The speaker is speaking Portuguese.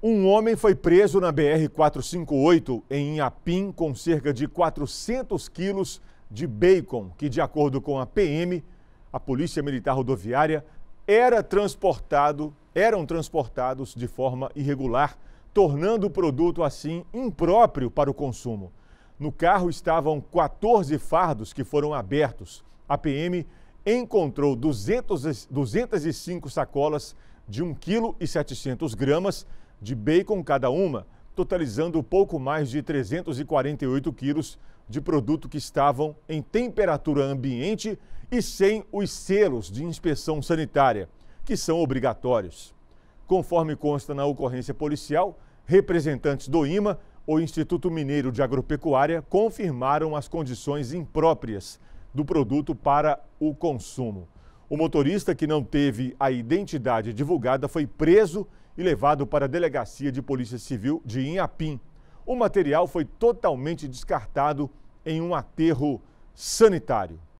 Um homem foi preso na BR-458 em Inhapim com cerca de 400 quilos de bacon, que, de acordo com a PM, a Polícia Militar Rodoviária, era transportado, eram transportados de forma irregular, tornando o produto assim impróprio para o consumo. No carro estavam 14 fardos que foram abertos. A PM encontrou 200, 205 sacolas de 1,7 kg de bacon cada uma, totalizando pouco mais de 348 quilos de produto que estavam em temperatura ambiente e sem os selos de inspeção sanitária, que são obrigatórios. Conforme consta na ocorrência policial, representantes do IMA, o Instituto Mineiro de Agropecuária, confirmaram as condições impróprias do produto para o consumo. O motorista que não teve a identidade divulgada foi preso e levado para a delegacia de Polícia Civil de Inhapim. O material foi totalmente descartado em um aterro sanitário.